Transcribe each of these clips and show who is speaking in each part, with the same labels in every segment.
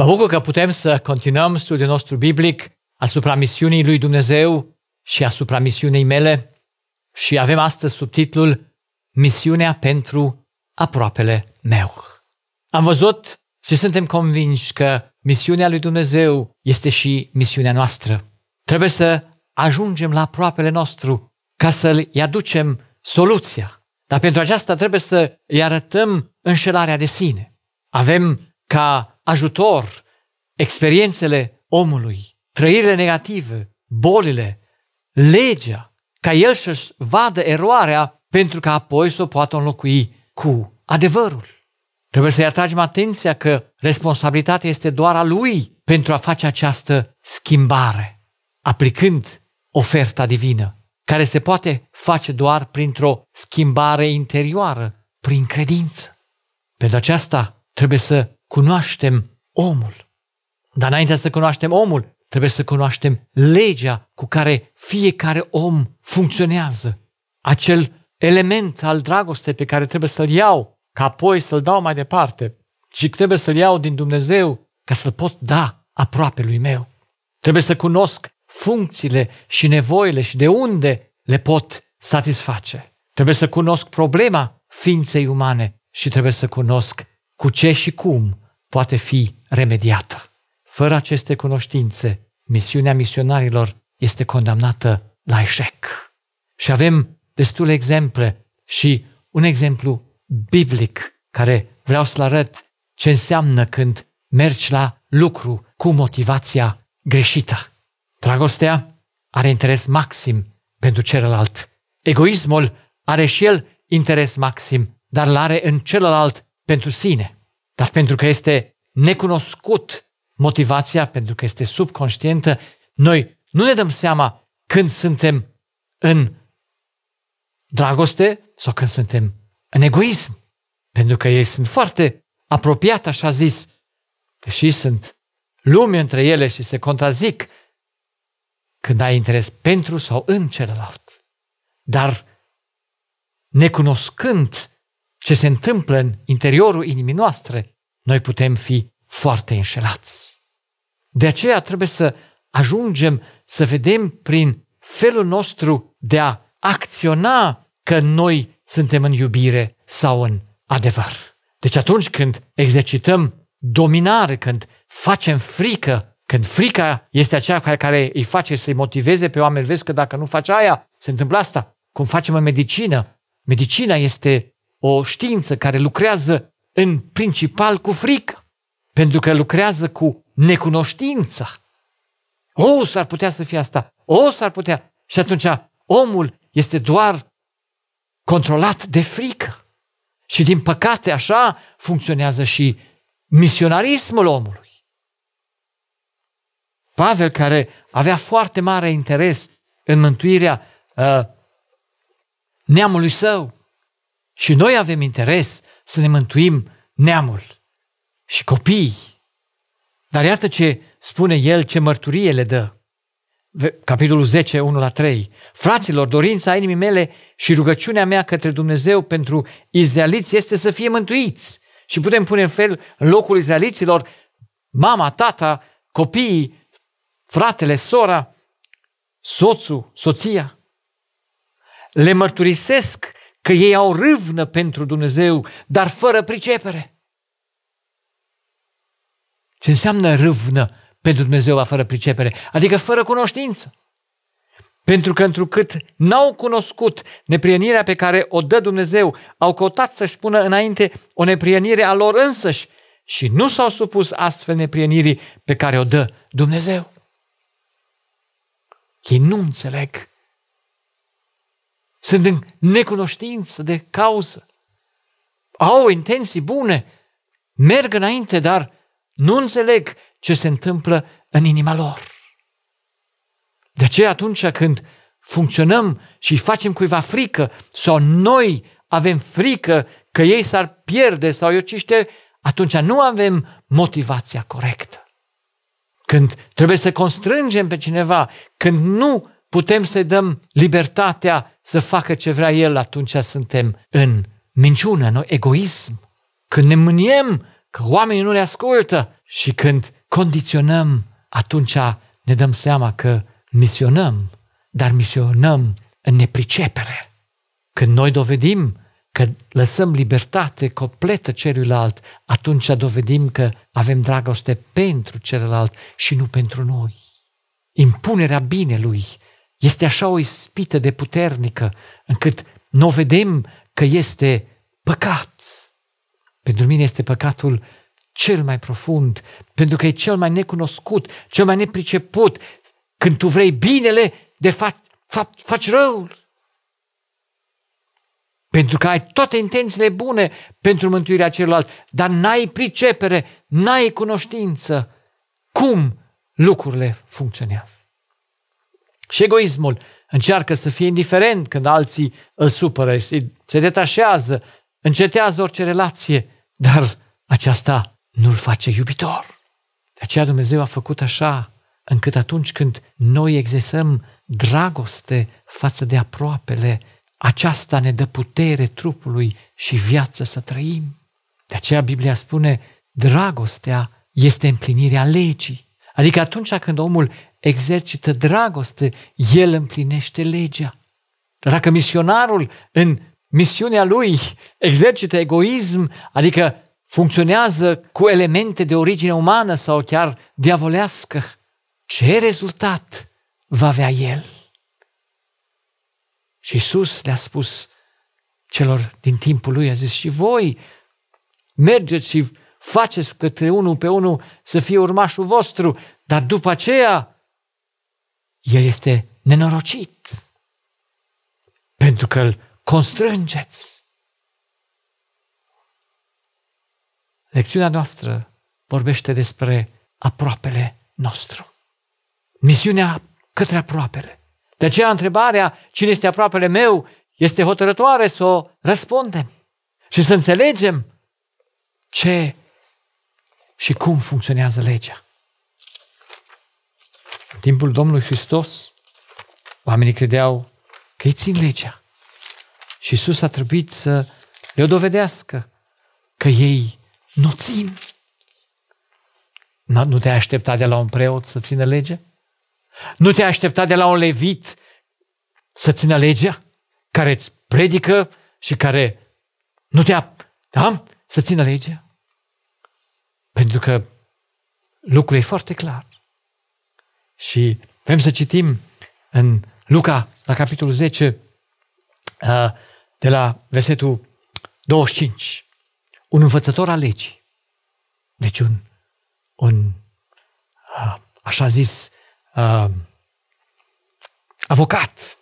Speaker 1: Mă bucur că putem să continuăm studiul nostru biblic asupra misiunii lui Dumnezeu și asupra misiunii mele și avem astăzi subtitlul Misiunea pentru aproapele meu. Am văzut și suntem convinși că misiunea lui Dumnezeu este și misiunea noastră. Trebuie să ajungem la aproapele nostru ca să l aducem soluția. Dar pentru aceasta trebuie să i arătăm înșelarea de sine. Avem ca ajutor experiențele omului, trăirile negative, bolile, legea, ca el să-și vadă eroarea pentru că apoi să o poată înlocui cu adevărul. Trebuie să-i atragem atenția că responsabilitatea este doar a lui pentru a face această schimbare, aplicând oferta divină, care se poate face doar printr-o schimbare interioară, prin credință. Pentru aceasta trebuie să cunoaștem omul. Dar înainte să cunoaștem omul, trebuie să cunoaștem legea cu care fiecare om funcționează. Acel element al dragostei pe care trebuie să-l iau, ca apoi să-l dau mai departe. Și trebuie să-l iau din Dumnezeu ca să-l pot da aproape lui meu. Trebuie să cunosc funcțiile și nevoile și de unde le pot satisface. Trebuie să cunosc problema ființei umane și trebuie să cunosc cu ce și cum poate fi remediată. Fără aceste cunoștințe, misiunea misionarilor este condamnată la eșec. Și avem destule exemple și un exemplu biblic care vreau să-l arăt ce înseamnă când mergi la lucru cu motivația greșită. Dragostea are interes maxim pentru celălalt. Egoismul are și el interes maxim, dar l are în celălalt pentru sine, dar pentru că este necunoscut motivația, pentru că este subconștientă, noi nu ne dăm seama când suntem în dragoste sau când suntem în egoism. Pentru că ei sunt foarte apropiat, așa zis, deși sunt lume între ele și se contrazic când ai interes pentru sau în celălalt. Dar necunoscând ce se întâmplă în interiorul inimii noastre, noi putem fi foarte înșelați. De aceea trebuie să ajungem să vedem prin felul nostru de a acționa că noi suntem în iubire sau în adevăr. Deci atunci când exercităm dominare, când facem frică, când frica este aceea care, care îi face să-i motiveze pe oameni, vezi că dacă nu faci aia, se întâmplă asta. Cum facem în medicină. Medicina este o știință care lucrează în principal cu frică, pentru că lucrează cu necunoștința. O, s-ar putea să fie asta, o, s-ar putea. Și atunci omul este doar controlat de frică. Și din păcate așa funcționează și misionarismul omului. Pavel, care avea foarte mare interes în mântuirea uh, neamului său, și noi avem interes să ne mântuim neamul și copiii. Dar iată ce spune el, ce mărturie le dă. Capitolul 10, 1 la 3. Fraților, dorința inimii mele și rugăciunea mea către Dumnezeu pentru izraeliți este să fie mântuiți. Și putem pune în fel în locul izraeliților mama, tata, copiii, fratele, sora, soțul, soția. Le mărturisesc că ei au râvnă pentru Dumnezeu, dar fără pricepere. Ce înseamnă râvnă pentru Dumnezeu, fără pricepere? Adică fără cunoștință. Pentru că întrucât n-au cunoscut neprienirea pe care o dă Dumnezeu, au căutat să-și pună înainte o neprienire a lor însăși și nu s-au supus astfel neprienirii pe care o dă Dumnezeu. Ei nu înțeleg sunt în necunoștință de cauză. Au intenții bune, merg înainte, dar nu înțeleg ce se întâmplă în inima lor. De aceea atunci când funcționăm și facem cuiva frică sau noi avem frică că ei s-ar pierde sau eu ce atunci nu avem motivația corectă. Când trebuie să constrângem pe cineva, când nu putem să-i dăm libertatea să facă ce vrea El, atunci suntem în minciună, în egoism. Când ne mâniem că oamenii nu ne ascultă și când condiționăm, atunci ne dăm seama că misionăm, dar misionăm în nepricepere. Când noi dovedim că lăsăm libertate completă celuilalt, atunci dovedim că avem dragoste pentru celălalt și nu pentru noi. Impunerea binelui este așa o ispită de puternică încât nu o vedem că este păcat. Pentru mine este păcatul cel mai profund, pentru că e cel mai necunoscut, cel mai nepriceput. Când tu vrei binele, de fapt, fapt faci răul. Pentru că ai toate intențiile bune pentru mântuirea celorlalți, dar n-ai pricepere, n-ai cunoștință cum lucrurile funcționează. Și egoismul încearcă să fie indiferent când alții îl supără, se detașează, încetează orice relație, dar aceasta nu-l face iubitor. De aceea Dumnezeu a făcut așa, încât atunci când noi exesăm dragoste față de aproapele, aceasta ne dă putere trupului și viață să trăim. De aceea Biblia spune, dragostea este împlinirea legii. Adică atunci când omul exercită dragoste, el împlinește legea. Dar dacă misionarul în misiunea lui exercită egoism, adică funcționează cu elemente de origine umană sau chiar diavolească, ce rezultat va avea el? Și Iisus le-a spus celor din timpul lui, a zis, și voi mergeți și faceți către unul pe unul să fie urmașul vostru, dar după aceea el este nenorocit pentru că îl constrângeți. Lecțiunea noastră vorbește despre aproapele nostru. Misiunea către aproapele. De aceea întrebarea cine este aproapele meu este hotărătoare să o răspundem și să înțelegem ce și cum funcționează legea timpul Domnului Hristos, oamenii credeau că ei țin legea. Și Iisus a trebuit să le dovedească că ei nu țin. Nu te-ai aștepta de la un preot să țină legea? Nu te-ai aștepta de la un levit să țină legea? Care îți predică și care nu te-a... Da? Să țină legea? Pentru că lucrul e foarte clar. Și vrem să citim în Luca, la capitolul 10, de la versetul 25. Un învățător al legii. Deci un, un așa zis, avocat.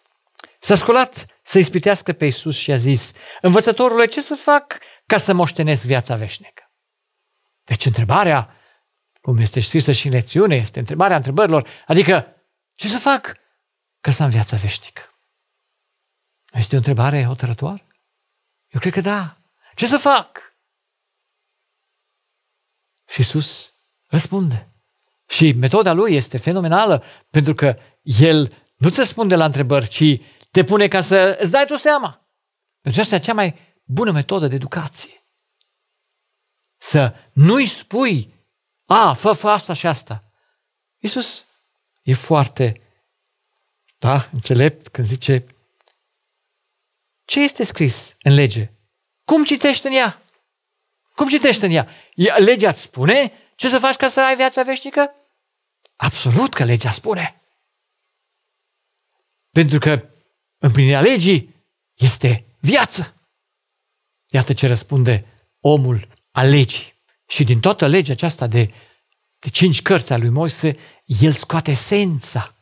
Speaker 1: S-a sculat să ispitească pe Iisus și a zis, învățătorule, ce să fac ca să moștenesc viața veșnică? Deci întrebarea cum este scrisă și în lecțiune, este întrebarea întrebărilor, adică ce să fac ca să am viața veșnică? Este o întrebare hotărătoare? Eu cred că da. Ce să fac? Și Iisus răspunde. Și metoda lui este fenomenală, pentru că el nu te răspunde la întrebări, ci te pune ca să îți dai tu seama. Deci asta e cea mai bună metodă de educație. Să nu-i spui a, fă, fă asta și asta. Iisus e foarte, da, înțelept când zice, ce este scris în lege? Cum citești în ea? Cum citești în ea? Legea îți spune ce să faci ca să ai viața veșnică? Absolut că legea spune. Pentru că împlinirea legii este viață. Iată ce răspunde omul a legii. Și din toată legea aceasta de, de cinci cărți a lui Moise, el scoate esența.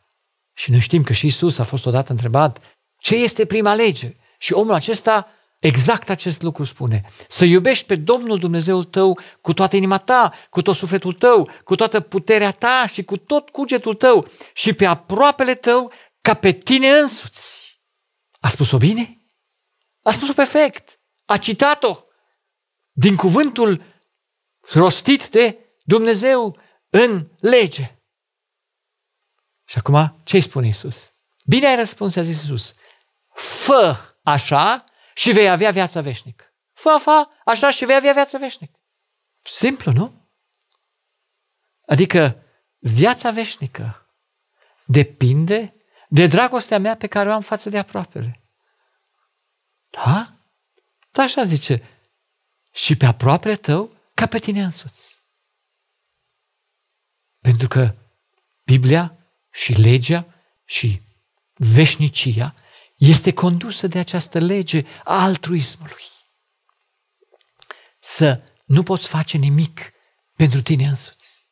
Speaker 1: Și noi știm că și Isus a fost odată întrebat ce este prima lege. Și omul acesta exact acest lucru spune. Să iubești pe Domnul Dumnezeul tău cu toată inima ta, cu tot sufletul tău, cu toată puterea ta și cu tot cugetul tău și pe aproapele tău ca pe tine însuți. A spus-o bine? A spus-o perfect. A citat-o din cuvântul rostit de Dumnezeu în lege. Și acum, ce spune Isus? Bine ai răspuns, a zis Isus. Fă așa și vei avea viața veșnică. Fă, fă, așa și vei avea viața veșnică. Simplu, nu? Adică viața veșnică depinde de dragostea mea pe care o am față de aproapele. Da? Da, așa zice. Și pe aproape tău ca pe tine însuți. Pentru că Biblia și legea și veșnicia este condusă de această lege a altruismului. Să nu poți face nimic pentru tine însuți.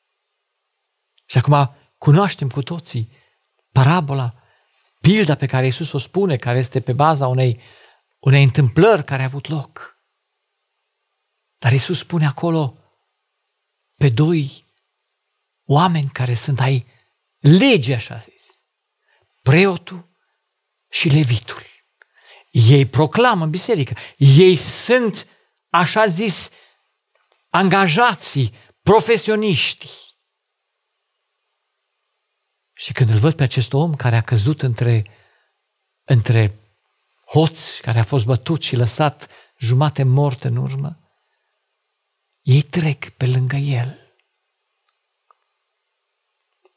Speaker 1: Și acum cunoaștem cu toții parabola, pilda pe care Iisus o spune, care este pe baza unei, unei întâmplări care a avut loc. Dar Isus spune acolo pe doi oameni care sunt ai lege, așa zis, preotul și levitul. Ei proclamă în biserică, ei sunt, așa zis, angajații, profesioniști. Și când îl văd pe acest om care a căzut între, între hoți, care a fost bătut și lăsat jumate mort în urmă, ei trec pe lângă el.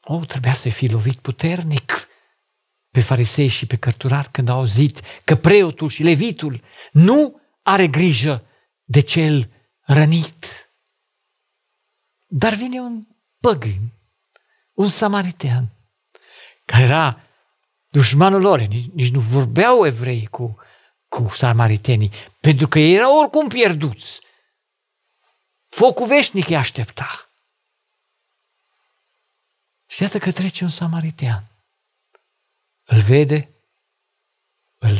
Speaker 1: O, oh, trebuia să fi lovit puternic pe farisei și pe cărturar când au auzit că preotul și levitul nu are grijă de cel rănit. Dar vine un păgân, un samaritean, care era dușmanul lor, nici, nici nu vorbeau evrei cu, cu samaritenii, pentru că ei erau oricum pierduți. Focul veșnic îi aștepta. Și iată că trece un samaritean. Îl vede, îl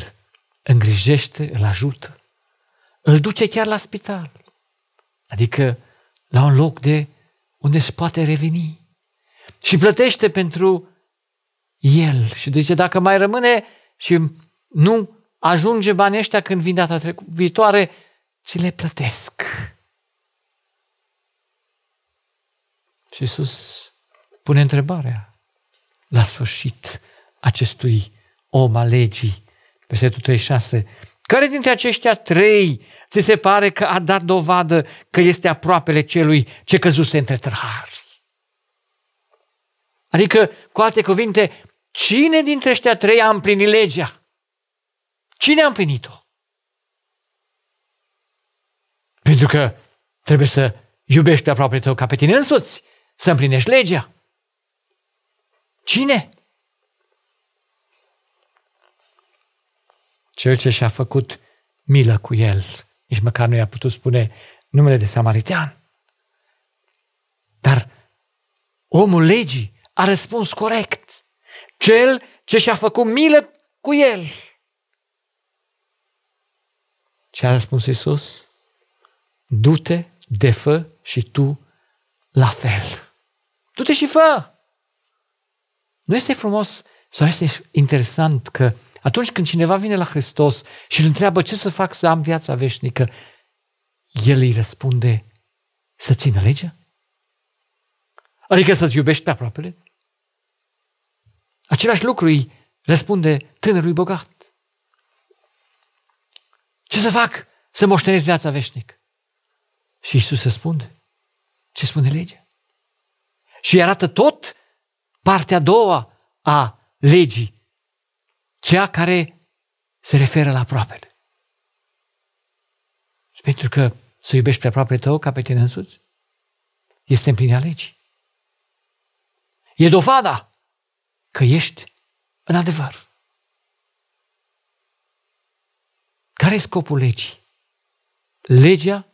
Speaker 1: îngrijește, îl ajută, îl duce chiar la spital. Adică la un loc de unde se poate reveni. Și plătește pentru el. Și zice, dacă mai rămâne și nu ajunge banii ăștia când vin data viitoare, ți le plătesc. Și Iisus pune întrebarea la sfârșit acestui om al legii, versetul 36, care dintre aceștia trei ți se pare că a dat dovadă că este aproapele celui ce căzuse între tâlhari? Adică, cu alte cuvinte, cine dintre ăștia trei a împlinit legea? Cine a împlinit-o? Pentru că trebuie să iubești pe aproape tău ca pe tine însuți. Să împlinești legea? Cine? Cel ce și-a făcut milă cu el. Nici măcar nu i-a putut spune numele de samaritean. Dar omul legii a răspuns corect. Cel ce și-a făcut milă cu el. Ce a răspuns Isus? Du-te, defă și tu la fel. Du-te și fă! Nu este frumos sau este interesant că atunci când cineva vine la Hristos și îl întreabă ce să fac să am viața veșnică, el îi răspunde să țină legea? Adică să-ți iubești pe aproapele? Același lucru îi răspunde tânărului bogat. Ce să fac să moștenesc viața veșnică? Și Isus răspunde, ce spune legea? și arată tot partea a doua a legii, cea care se referă la aproapele. Și pentru că să iubești pe aproape tău ca pe tine însuți, este împlinirea legii. E dovada că ești în adevăr. Care e scopul legii? Legea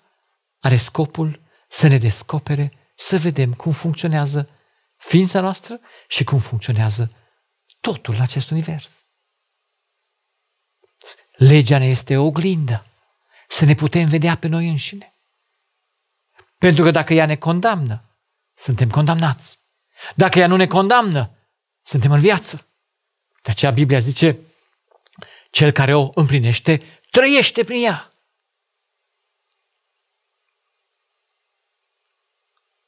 Speaker 1: are scopul să ne descopere să vedem cum funcționează ființa noastră și cum funcționează totul acest univers. Legea ne este o oglindă, să ne putem vedea pe noi înșine. Pentru că dacă ea ne condamnă, suntem condamnați. Dacă ea nu ne condamnă, suntem în viață. De aceea Biblia zice, cel care o împlinește, trăiește prin ea.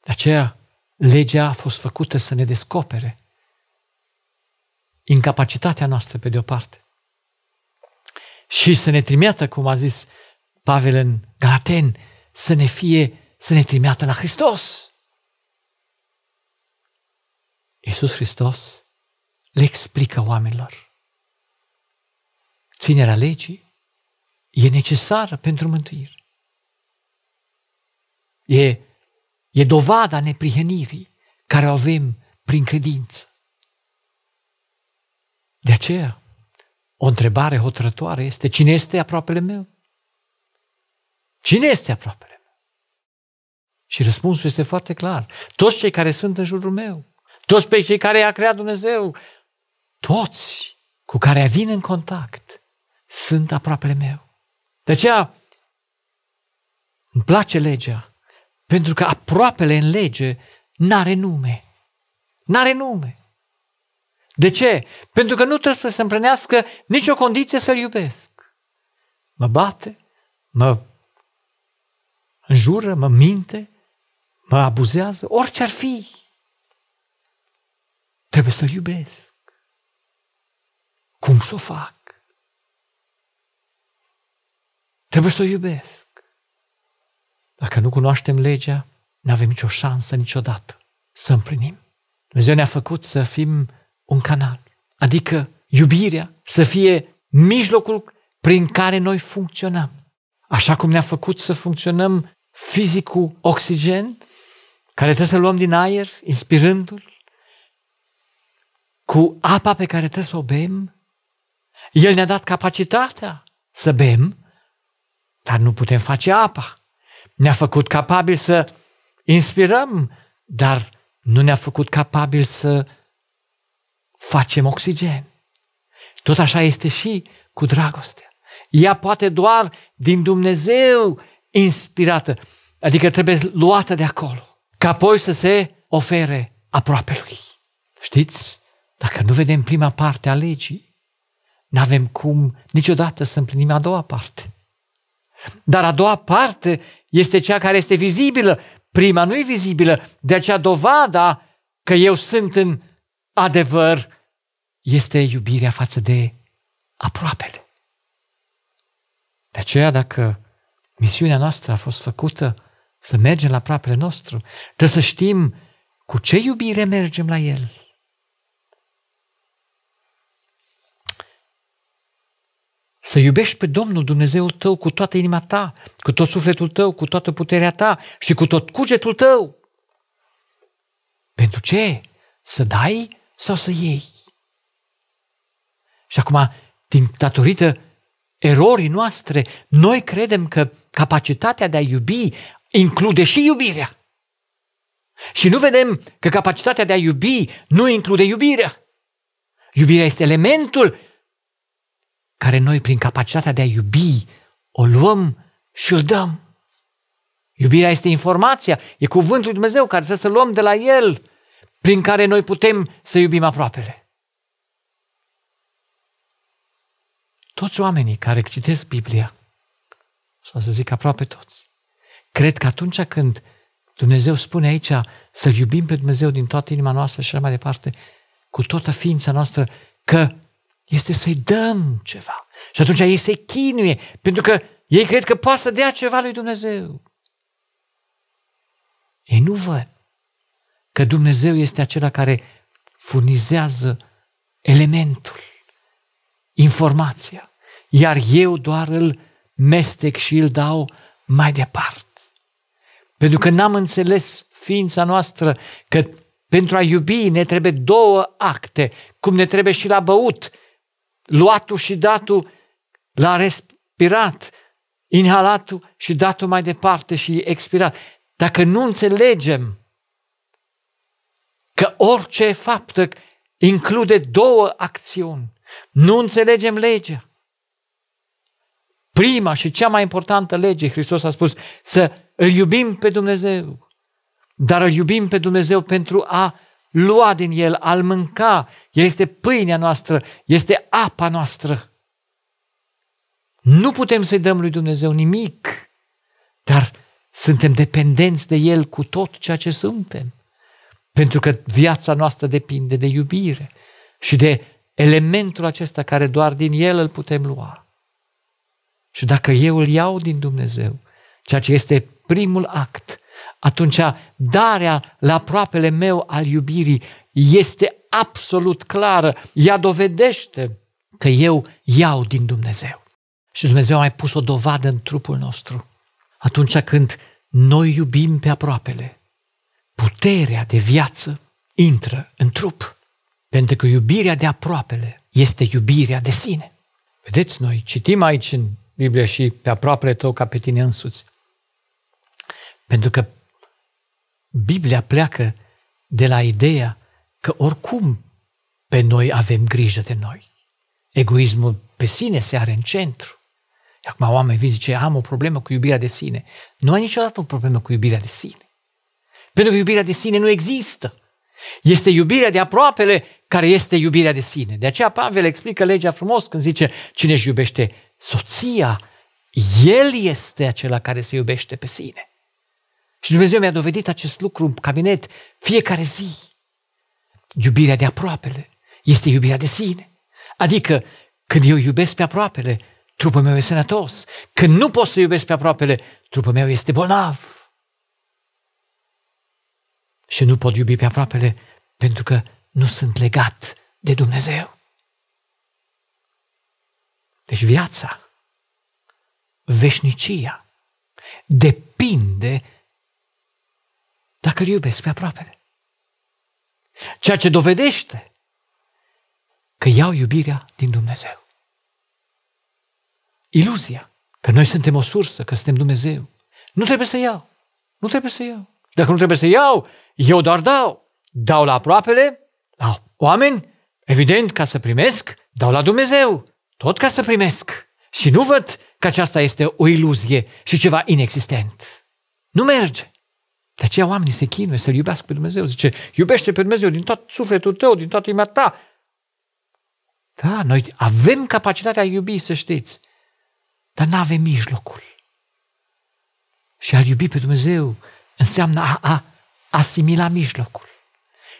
Speaker 1: De aceea, legea a fost făcută să ne descopere incapacitatea noastră pe de-o parte și să ne trimită, cum a zis Pavel în Galaten, să ne fie, să ne trimită la Hristos. Iisus Hristos le explică oamenilor. Ținerea legii e necesară pentru mântuire. E E dovada neprihănirii care o avem prin credință. De aceea, o întrebare hotărătoare este cine este aproapele meu? Cine este aproapele meu? Și răspunsul este foarte clar. Toți cei care sunt în jurul meu, toți pe cei care i-a creat Dumnezeu, toți cu care vin în contact sunt aproapele meu. De aceea, îmi place legea pentru că aproapele în lege n-are nume. N-are nume. De ce? Pentru că nu trebuie să împlinească nicio condiție să-L iubesc. Mă bate, mă înjură, mă minte, mă abuzează, orice ar fi. Trebuie să-L iubesc. Cum să o fac? Trebuie să o iubesc. Dacă nu cunoaștem legea, nu avem nicio șansă niciodată să împlinim. Dumnezeu ne-a făcut să fim un canal, adică iubirea să fie mijlocul prin care noi funcționăm. Așa cum ne-a făcut să funcționăm fizic cu oxigen, care trebuie să luăm din aer, inspirându-l, cu apa pe care trebuie să o bem, El ne-a dat capacitatea să bem, dar nu putem face apa ne-a făcut capabil să inspirăm, dar nu ne-a făcut capabil să facem oxigen. Tot așa este și cu dragostea. Ea poate doar din Dumnezeu inspirată, adică trebuie luată de acolo, ca apoi să se ofere aproape lui. Știți? Dacă nu vedem prima parte a legii, nu avem cum niciodată să împlinim a doua parte. Dar a doua parte este cea care este vizibilă. Prima nu e vizibilă, de aceea dovada că eu sunt în adevăr este iubirea față de aproapele. De aceea, dacă misiunea noastră a fost făcută să mergem la aproapele nostru, trebuie să știm cu ce iubire mergem la el. Să iubești pe Domnul Dumnezeul tău cu toată inima ta, cu tot sufletul tău, cu toată puterea ta și cu tot cugetul tău. Pentru ce? Să dai sau să iei? Și acum, din datorită erorii noastre, noi credem că capacitatea de a iubi include și iubirea. Și nu vedem că capacitatea de a iubi nu include iubirea. Iubirea este elementul care noi, prin capacitatea de a iubi, o luăm și îl dăm. Iubirea este informația, e cuvântul lui Dumnezeu care trebuie să luăm de la El, prin care noi putem să iubim aproapele. Toți oamenii care citesc Biblia, sau să zic aproape toți, cred că atunci când Dumnezeu spune aici să iubim pe Dumnezeu din toată inima noastră și așa mai departe, cu toată ființa noastră, că este să-i dăm ceva. Și atunci ei se chinuie, pentru că ei cred că poate să dea ceva lui Dumnezeu. Ei nu văd că Dumnezeu este acela care furnizează elementul, informația, iar eu doar îl mestec și îl dau mai departe. Pentru că n-am înțeles ființa noastră că pentru a iubi ne trebuie două acte, cum ne trebuie și la băut, luatul și datul l-a respirat, inhalatul și datul mai departe și expirat. Dacă nu înțelegem că orice faptă include două acțiuni, nu înțelegem legea. Prima și cea mai importantă lege, Hristos a spus, să îl iubim pe Dumnezeu, dar îl iubim pe Dumnezeu pentru a lua din el, al mânca. El este pâinea noastră, este apa noastră. Nu putem să-i dăm lui Dumnezeu nimic, dar suntem dependenți de El cu tot ceea ce suntem. Pentru că viața noastră depinde de iubire și de elementul acesta care doar din El îl putem lua. Și dacă eu îl iau din Dumnezeu, ceea ce este primul act atunci darea la aproapele meu al iubirii este absolut clară. Ea dovedește că eu iau din Dumnezeu. Și Dumnezeu a mai pus o dovadă în trupul nostru. Atunci când noi iubim pe aproapele, puterea de viață intră în trup. Pentru că iubirea de aproapele este iubirea de sine. Vedeți, noi citim aici în Biblie și pe aproapele tău ca pe tine însuți. Pentru că Biblia pleacă de la ideea că oricum pe noi avem grijă de noi. Egoismul pe sine se are în centru. Acum oamenii vin zice, am o problemă cu iubirea de sine. Nu ai niciodată o problemă cu iubirea de sine. Pentru că iubirea de sine nu există. Este iubirea de aproapele care este iubirea de sine. De aceea Pavel explică legea frumos când zice, cine își iubește soția, el este acela care se iubește pe sine. Și Dumnezeu mi-a dovedit acest lucru în cabinet fiecare zi. Iubirea de aproapele este iubirea de sine. Adică când eu iubesc pe aproapele, trupul meu este sănătos. Când nu pot să iubesc pe aproapele, trupul meu este bolnav. Și nu pot iubi pe aproapele pentru că nu sunt legat de Dumnezeu. Deci viața, veșnicia, depinde dacă îl iubesc pe aproapele. Ceea ce dovedește că iau iubirea din Dumnezeu. Iluzia că noi suntem o sursă, că suntem Dumnezeu. Nu trebuie să iau. Nu trebuie să iau. Dacă nu trebuie să iau, eu doar dau. Dau la aproapele, la oameni, evident, ca să primesc, dau la Dumnezeu, tot ca să primesc. Și nu văd că aceasta este o iluzie și ceva inexistent. Nu merge. De aceea oamenii se chinuie să-L iubească pe Dumnezeu. Zice, iubește pe Dumnezeu din tot sufletul tău, din toată inima ta. Da, noi avem capacitatea a iubi, să știți, dar nu avem mijlocul. Și a iubi pe Dumnezeu înseamnă a, a asimila mijlocul.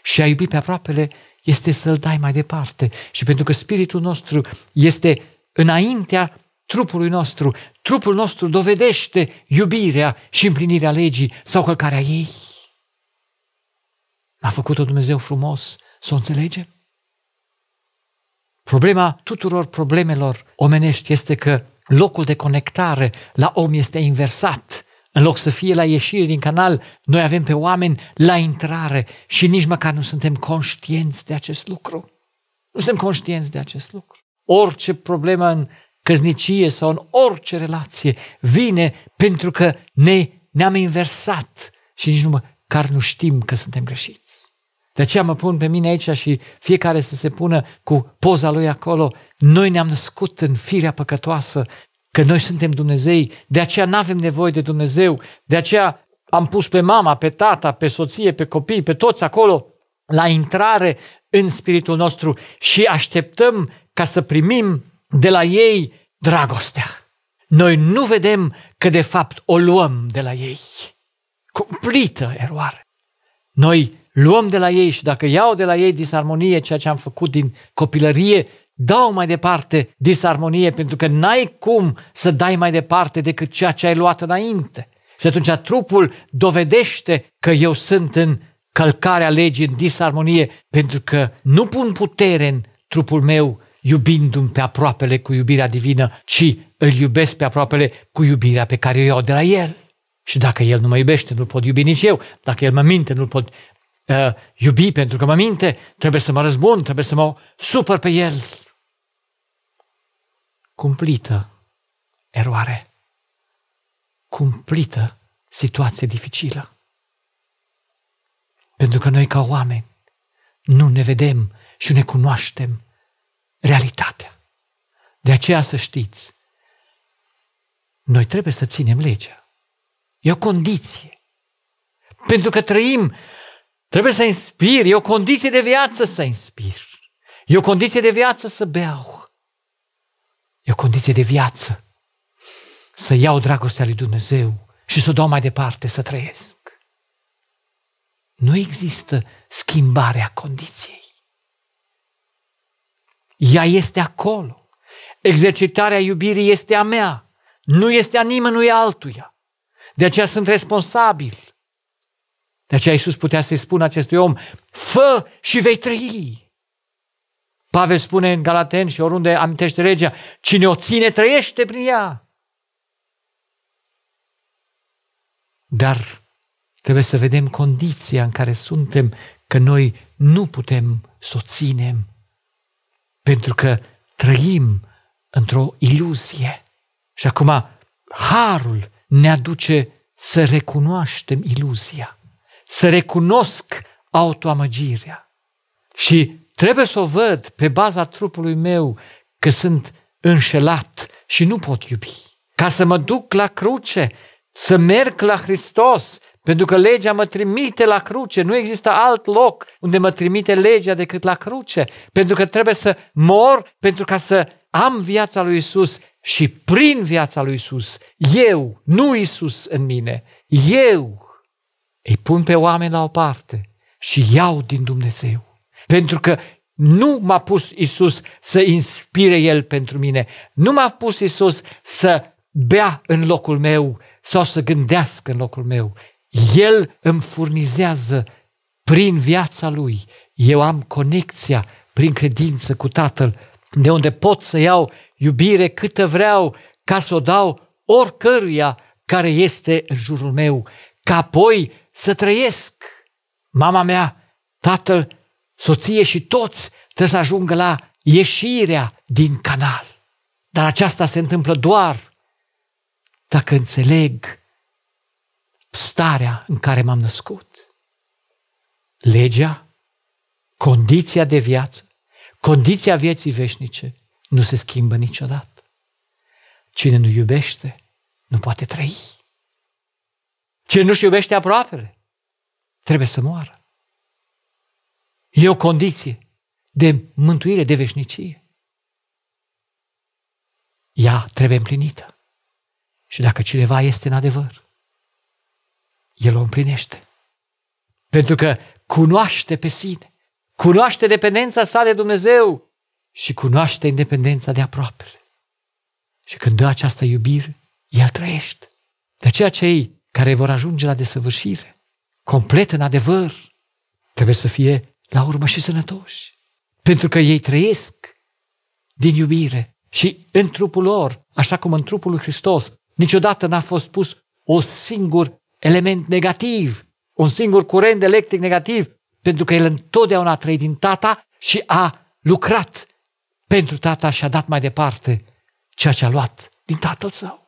Speaker 1: Și a iubi pe aproapele este să-L dai mai departe. Și pentru că spiritul nostru este înaintea trupului nostru, Trupul nostru dovedește iubirea și împlinirea legii sau călcarea ei. A făcut-o Dumnezeu frumos, să o înțelegem? Problema tuturor problemelor omenești este că locul de conectare la om este inversat. În loc să fie la ieșire din canal, noi avem pe oameni la intrare și nici măcar nu suntem conștienți de acest lucru. Nu suntem conștienți de acest lucru. Orice problemă în căsnicie sau în orice relație, vine pentru că ne, ne-am inversat și nici nu mă, car nu știm că suntem greșiți. De aceea mă pun pe mine aici și fiecare să se pună cu poza lui acolo. Noi ne-am născut în firea păcătoasă, că noi suntem Dumnezei, de aceea nu avem nevoie de Dumnezeu, de aceea am pus pe mama, pe tata, pe soție, pe copii, pe toți acolo la intrare în spiritul nostru și așteptăm ca să primim de la ei dragostea. Noi nu vedem că de fapt o luăm de la ei. Cumplită eroare. Noi luăm de la ei și dacă iau de la ei disarmonie, ceea ce am făcut din copilărie, dau mai departe disarmonie, pentru că n-ai cum să dai mai departe decât ceea ce ai luat înainte. Și atunci trupul dovedește că eu sunt în călcarea legii, în disarmonie, pentru că nu pun putere în trupul meu iubindu-mi pe aproapele cu iubirea divină, ci îl iubesc pe aproapele cu iubirea pe care o iau de la el. Și dacă el nu mă iubește, nu-l pot iubi nici eu. Dacă el mă minte, nu-l pot uh, iubi pentru că mă minte. Trebuie să mă răzbun, trebuie să mă supăr pe el. Cumplită eroare. Cumplită situație dificilă. Pentru că noi ca oameni nu ne vedem și ne cunoaștem realitatea. De aceea să știți, noi trebuie să ținem legea. E o condiție. Pentru că trăim, trebuie să inspir, e o condiție de viață să inspir. E o condiție de viață să beau. E o condiție de viață să iau dragostea lui Dumnezeu și să o dau mai departe să trăiesc. Nu există schimbarea condiției. Ea este acolo. Exercitarea iubirii este a mea, nu este a nimănui altuia. De aceea sunt responsabil. De aceea Iisus putea să-i spună acestui om, fă și vei trăi. Pavel spune în Galaten și oriunde amintește regea, cine o ține trăiește prin ea. Dar trebuie să vedem condiția în care suntem, că noi nu putem să o ținem pentru că trăim într-o iluzie. Și acum, harul ne aduce să recunoaștem iluzia, să recunosc autoamăgirea. Și trebuie să o văd pe baza trupului meu că sunt înșelat și nu pot iubi. Ca să mă duc la cruce, să merg la Hristos pentru că legea mă trimite la cruce, nu există alt loc unde mă trimite legea decât la cruce, pentru că trebuie să mor pentru ca să am viața lui Isus și prin viața lui Isus, eu, nu Isus în mine, eu îi pun pe oameni la o parte și iau din Dumnezeu. Pentru că nu m-a pus Isus să inspire El pentru mine. Nu m-a pus Isus să bea în locul meu sau să gândească în locul meu, el îmi furnizează prin viața Lui. Eu am conexia prin credință cu Tatăl, de unde pot să iau iubire câtă vreau, ca să o dau oricăruia care este în jurul meu, ca apoi să trăiesc. Mama mea, tatăl, soție și toți trebuie să ajungă la ieșirea din canal. Dar aceasta se întâmplă doar dacă înțeleg starea în care m-am născut. Legea, condiția de viață, condiția vieții veșnice nu se schimbă niciodată. Cine nu iubește, nu poate trăi. Cine nu-și iubește aproapele, trebuie să moară. E o condiție de mântuire, de veșnicie. Ea trebuie împlinită. Și dacă cineva este în adevăr, el o împlinește. Pentru că cunoaște pe sine, cunoaște dependența sa de Dumnezeu și cunoaște independența de aproape. Și când dă această iubire, el trăiește. De aceea cei care vor ajunge la desăvârșire, complet în adevăr, trebuie să fie la urmă și sănătoși. Pentru că ei trăiesc din iubire și în trupul lor, așa cum în trupul lui Hristos, niciodată n-a fost pus o singur element negativ, un singur curent electric negativ, pentru că el întotdeauna a trăit din tata și a lucrat pentru tata și a dat mai departe ceea ce a luat din tatăl său.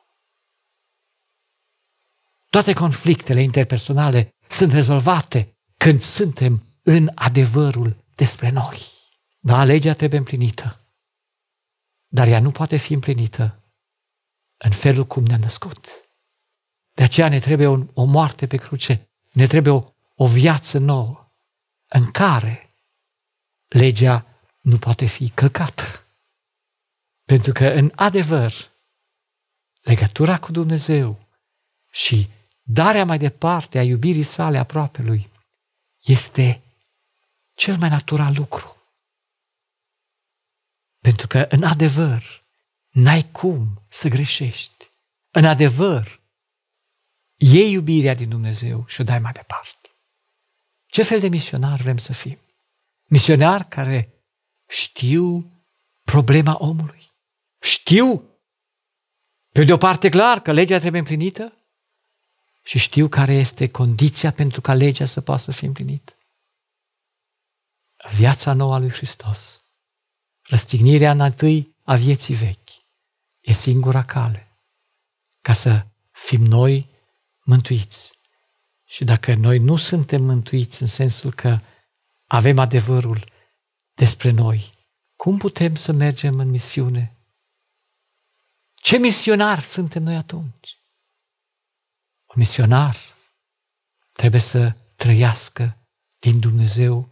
Speaker 1: Toate conflictele interpersonale sunt rezolvate când suntem în adevărul despre noi. Da, legea trebuie împlinită, dar ea nu poate fi împlinită în felul cum ne a născut. De aceea ne trebuie o, o moarte pe cruce. Ne trebuie o, o viață nouă în care legea nu poate fi călcată. Pentru că, în adevăr, legătura cu Dumnezeu și darea mai departe a iubirii sale aproape lui este cel mai natural lucru. Pentru că, în adevăr, n-ai cum să greșești. În adevăr, iei iubirea din Dumnezeu și o dai mai departe. Ce fel de misionar vrem să fim? Misionar care știu problema omului. Știu, pe de o parte clar, că legea trebuie împlinită și știu care este condiția pentru ca legea să poată să fie împlinită. Viața nouă a lui Hristos, răstignirea întâi a vieții vechi, e singura cale ca să fim noi mântuiți. Și dacă noi nu suntem mântuiți în sensul că avem adevărul despre noi, cum putem să mergem în misiune? Ce misionar suntem noi atunci? Un misionar trebuie să trăiască din Dumnezeu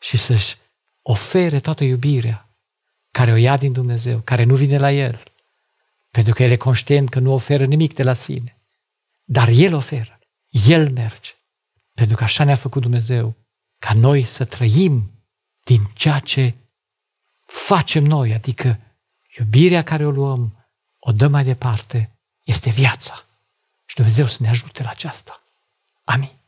Speaker 1: și să-și ofere toată iubirea care o ia din Dumnezeu, care nu vine la el, pentru că el e conștient că nu oferă nimic de la sine. Dar El oferă, El merge. Pentru că așa ne-a făcut Dumnezeu, ca noi să trăim din ceea ce facem noi, adică iubirea care o luăm, o dăm mai departe, este viața. Și Dumnezeu să ne ajute la aceasta. Amin.